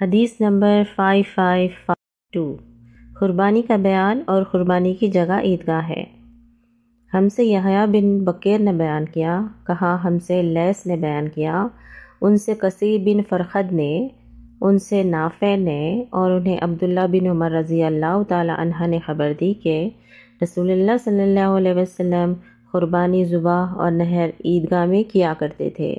हदीस number five five five two क़ुरबानी का बयान और क़ुरबानी की जगह ईदगाह है हमसे यहाया बिन बकर ने बयान किया कहा हमसे लैस ने बयान किया उनसे कसीर बिन फ़रखद ने उनसे नाफ़े ने और उन्हें अब्दुल्ला बिन उमर रज़ी अल्लाह तह ने ख़बर दी कि रसूलुल्लाह सल्लल्लाहु अलैहि वसल्लम क़ुरबानी ज़ुबा और नहर ईदगाह में किया करते थे